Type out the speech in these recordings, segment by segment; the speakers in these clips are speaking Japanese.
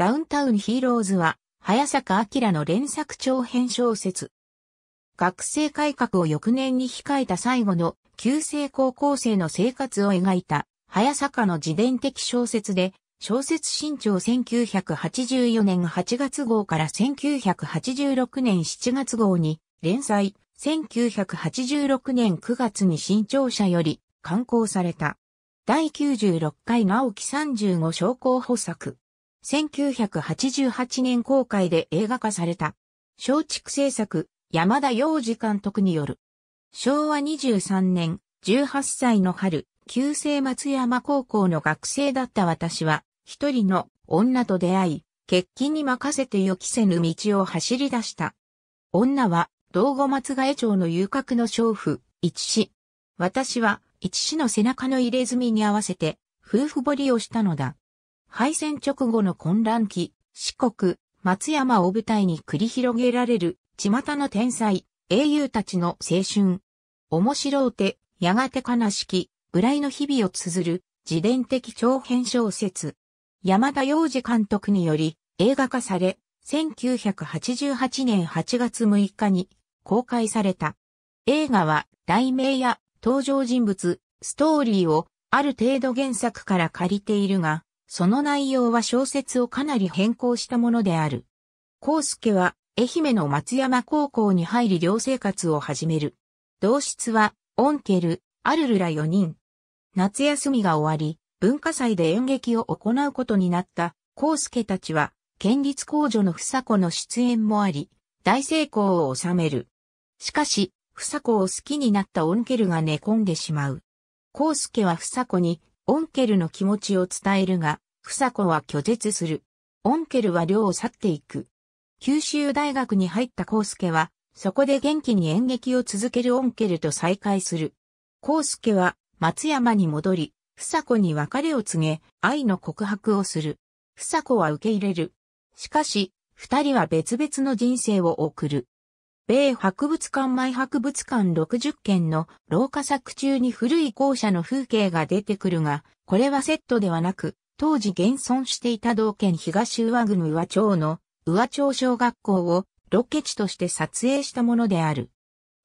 ダウンタウンヒーローズは、早坂明の連作長編小説。学生改革を翌年に控えた最後の、旧制高校生の生活を描いた、早坂の自伝的小説で、小説新潮1984年8月号から1986年7月号に連載、1986年9月に新潮社より刊行された。第96回直木35商工補作。1988年公開で映画化された。松竹製作、山田洋次監督による。昭和23年、18歳の春、旧制松山高校の学生だった私は、一人の女と出会い、決起に任せて予期せぬ道を走り出した。女は、道後松ヶ江町の遊郭の娼婦、一氏。私は、一氏の背中の入れ墨に合わせて、夫婦彫りをしたのだ。敗戦直後の混乱期、四国、松山を舞台に繰り広げられる、巷の天才、英雄たちの青春。面白うて、やがて悲しき、浦井の日々を綴る、自伝的長編小説。山田洋次監督により、映画化され、1988年8月6日に公開された。映画は題名や登場人物、ストーリーをある程度原作から借りているが、その内容は小説をかなり変更したものである。康介は、愛媛の松山高校に入り寮生活を始める。同室は、オンケル、アルルら4人。夏休みが終わり、文化祭で演劇を行うことになった康介たちは、県立公女の房子の出演もあり、大成功を収める。しかし、房子を好きになったオンケルが寝込んでしまう。康介は房子にオンケルの気持ちを伝えるが、房子は拒絶する。オンケルは寮を去っていく。九州大学に入った康介は、そこで元気に演劇を続けるオンケルと再会する。康介は松山に戻り、房子に別れを告げ、愛の告白をする。房子は受け入れる。しかし、二人は別々の人生を送る。米博物館前博物館60件の廊下作中に古い校舎の風景が出てくるが、これはセットではなく、当時現存していた道県東上郡上町の上町小学校をロケ地として撮影したものである。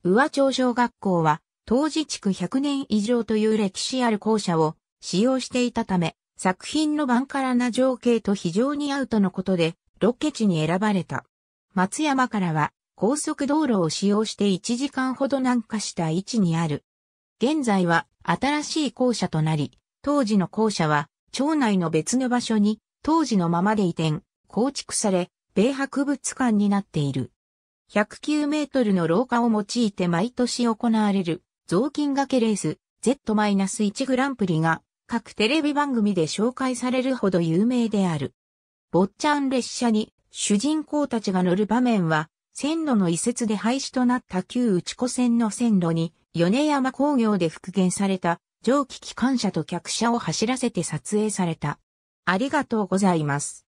上町小学校は、当時築100年以上という歴史ある校舎を使用していたため、作品のバンカラな情景と非常に合うとのことで、ロケ地に選ばれた。松山からは、高速道路を使用して1時間ほど南下した位置にある。現在は新しい校舎となり、当時の校舎は町内の別の場所に当時のままで移転、構築され、米博物館になっている。109メートルの廊下を用いて毎年行われる雑巾掛けレース Z-1 グランプリが各テレビ番組で紹介されるほど有名である。坊ちゃん列車に主人公たちが乗る場面は線路の移設で廃止となった旧内子線の線路に、米山工業で復元された蒸気機関車と客車を走らせて撮影された。ありがとうございます。